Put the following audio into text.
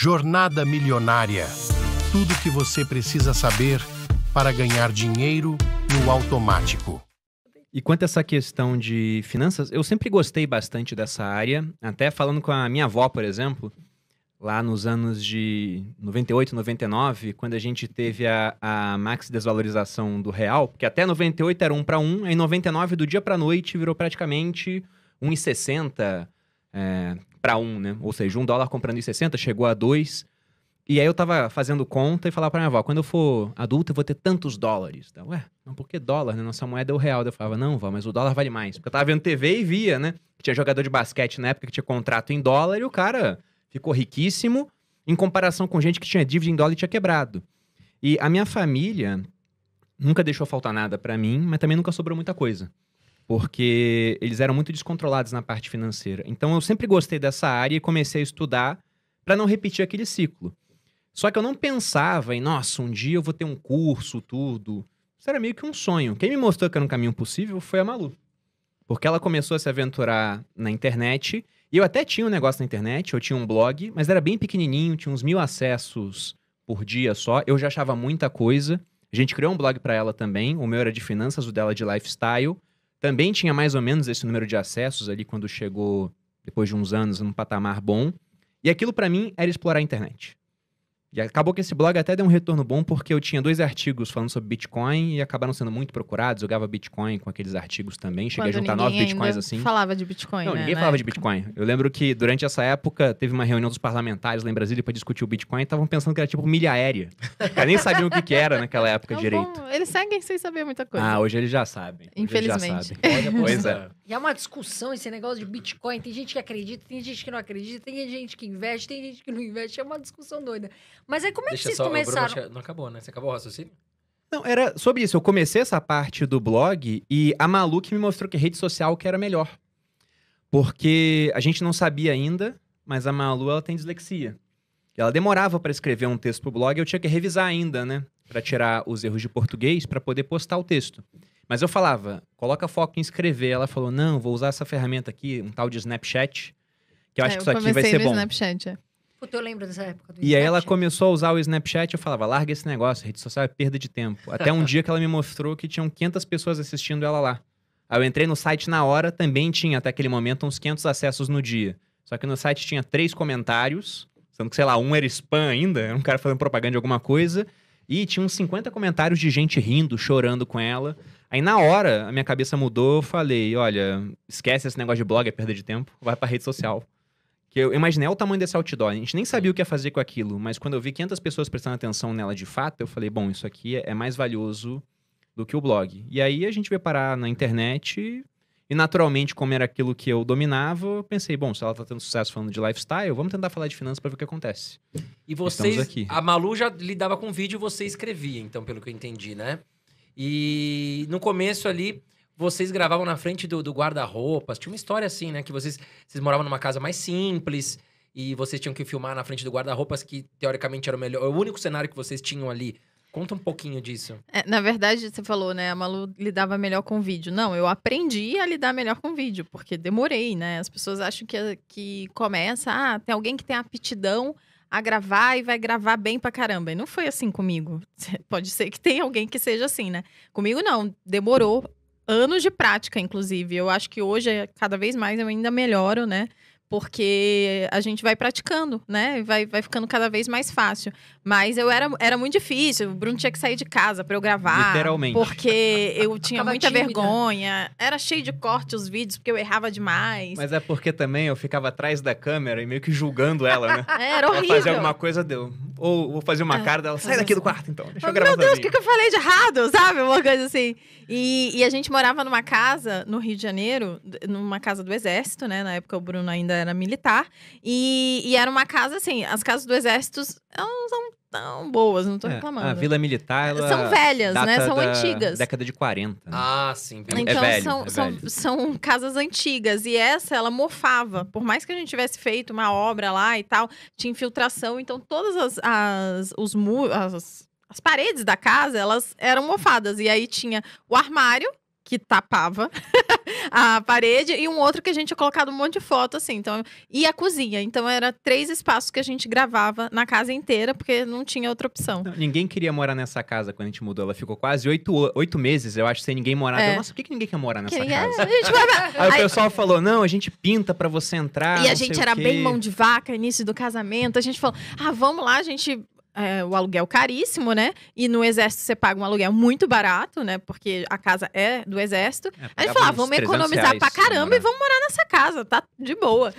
Jornada Milionária. Tudo o que você precisa saber para ganhar dinheiro no automático. E quanto a essa questão de finanças, eu sempre gostei bastante dessa área, até falando com a minha avó, por exemplo, lá nos anos de 98, 99, quando a gente teve a, a max desvalorização do real, que até 98 era 1 para 1, em 99 do dia para noite virou praticamente 1,60, é, para um, né? Ou seja, um dólar comprando em 60 chegou a dois. E aí eu tava fazendo conta e falava pra minha avó, quando eu for adulta eu vou ter tantos dólares. Então, ué, não, que dólar, né? Nossa moeda é o real. Eu falava, não, vó, mas o dólar vale mais. Porque eu tava vendo TV e via, né? Tinha jogador de basquete na época que tinha contrato em dólar e o cara ficou riquíssimo em comparação com gente que tinha dívida em dólar e tinha quebrado. E a minha família nunca deixou faltar nada para mim, mas também nunca sobrou muita coisa porque eles eram muito descontrolados na parte financeira. Então eu sempre gostei dessa área e comecei a estudar para não repetir aquele ciclo. Só que eu não pensava em, nossa, um dia eu vou ter um curso, tudo. Isso era meio que um sonho. Quem me mostrou que era um caminho possível foi a Malu. Porque ela começou a se aventurar na internet. E eu até tinha um negócio na internet, eu tinha um blog, mas era bem pequenininho, tinha uns mil acessos por dia só. Eu já achava muita coisa. A gente criou um blog para ela também. O meu era de finanças, o dela de lifestyle também tinha mais ou menos esse número de acessos ali quando chegou, depois de uns anos, num patamar bom. E aquilo para mim era explorar a internet. E acabou que esse blog até deu um retorno bom porque eu tinha dois artigos falando sobre Bitcoin e acabaram sendo muito procurados. Eu gava Bitcoin com aqueles artigos também. Cheguei Quando a juntar nove Bitcoins assim. falava de Bitcoin, Não, né, ninguém falava época. de Bitcoin. Eu lembro que durante essa época teve uma reunião dos parlamentares lá em Brasília para discutir o Bitcoin e estavam pensando que era tipo milha aérea. nem sabiam o que, que era naquela época é direito. Bom, eles seguem sem saber muita coisa. Ah, hoje eles já sabem. Infelizmente. Já sabem. pois é. E é uma discussão esse negócio de Bitcoin. Tem gente que acredita, tem gente que não acredita, tem gente que investe, tem gente que não investe. É uma discussão doida. Mas aí como é Deixa que vocês só, começaram? Bruno, não acabou, né? Você acabou o raciocínio? Não, era sobre isso. Eu comecei essa parte do blog e a Malu que me mostrou que rede social que era melhor. Porque a gente não sabia ainda, mas a Malu ela tem dislexia. Ela demorava para escrever um texto pro blog, eu tinha que revisar ainda, né? Para tirar os erros de português para poder postar o texto. Mas eu falava, coloca foco em escrever. Ela falou: "Não, vou usar essa ferramenta aqui, um tal de Snapchat, que eu é, acho é, que isso aqui vai ser bom". Snapchat, é. Puta, eu lembro dessa época. e Snapchat. aí ela começou a usar o Snapchat eu falava, larga esse negócio, rede social é perda de tempo. Até um dia que ela me mostrou que tinham 500 pessoas assistindo ela lá. Aí eu entrei no site na hora, também tinha até aquele momento uns 500 acessos no dia. Só que no site tinha três comentários, sendo que, sei lá, um era spam ainda, era um cara fazendo propaganda de alguma coisa. E tinha uns 50 comentários de gente rindo, chorando com ela. Aí na hora, a minha cabeça mudou, eu falei, olha, esquece esse negócio de blog, é perda de tempo, vai pra rede social. Que eu imaginei o tamanho desse outdoor. A gente nem é. sabia o que ia fazer com aquilo, mas quando eu vi 500 pessoas prestando atenção nela de fato, eu falei, bom, isso aqui é mais valioso do que o blog. E aí a gente veio parar na internet e naturalmente, como era aquilo que eu dominava, eu pensei, bom, se ela tá tendo sucesso falando de lifestyle, vamos tentar falar de finanças para ver o que acontece. E vocês, a Malu já lidava com vídeo, você escrevia, então, pelo que eu entendi, né? E no começo ali, vocês gravavam na frente do, do guarda-roupas. Tinha uma história assim, né? Que vocês, vocês moravam numa casa mais simples e vocês tinham que filmar na frente do guarda-roupas, que teoricamente era o melhor, o único cenário que vocês tinham ali. Conta um pouquinho disso. É, na verdade, você falou, né? A Malu lidava melhor com vídeo. Não, eu aprendi a lidar melhor com vídeo, porque demorei, né? As pessoas acham que, que começa, ah, tem alguém que tem aptidão a gravar e vai gravar bem pra caramba. E não foi assim comigo. Pode ser que tenha alguém que seja assim, né? Comigo não, demorou anos de prática, inclusive. Eu acho que hoje, cada vez mais, eu ainda melhoro, né? porque a gente vai praticando, né? Vai, vai ficando cada vez mais fácil. Mas eu era, era muito difícil. O Bruno tinha que sair de casa para eu gravar. Literalmente. Porque eu tinha Acaba muita tímida. vergonha. Era cheio de corte os vídeos, porque eu errava demais. Mas é porque também eu ficava atrás da câmera e meio que julgando ela, né? É, era ela horrível. fazer alguma coisa, deu. Ou vou fazer uma é. cara dela, sai daqui do quarto então. Deixa eu gravar. Meu Deus, o que, que eu falei de errado, sabe? Uma coisa assim. E, e a gente morava numa casa no Rio de Janeiro, numa casa do exército, né? Na época o Bruno ainda era militar. E, e era uma casa, assim, as casas do exército não são tão boas, não tô é, reclamando. A Vila Militar, é, ela São velhas, né? São antigas. Década de 40. Né? Ah, sim. Bem. Então, é velho, são, é são, são, casas antigas. E essa, ela mofava. Por mais que a gente tivesse feito uma obra lá e tal, tinha infiltração. Então, todas as, as os As, as paredes da casa, elas eram mofadas. E aí tinha o armário, que tapava a parede e um outro que a gente tinha colocado um monte de foto assim, então e a cozinha. Então era três espaços que a gente gravava na casa inteira porque não tinha outra opção. Não, ninguém queria morar nessa casa quando a gente mudou. Ela ficou quase oito, oito meses, eu acho, sem ninguém morar. É. Eu, Nossa, por que, que, ninguém quer morar nessa é? casa? É, vai... Aí, Aí o pessoal falou, não, a gente pinta para você entrar. E a gente era bem mão de vaca, início do casamento. A gente falou, ah, vamos lá, a gente é, o aluguel caríssimo, né? E no exército você paga um aluguel muito barato, né? Porque a casa é do exército. É, a gente ah, vamos economizar pra caramba e vamos morar nessa casa, tá de boa.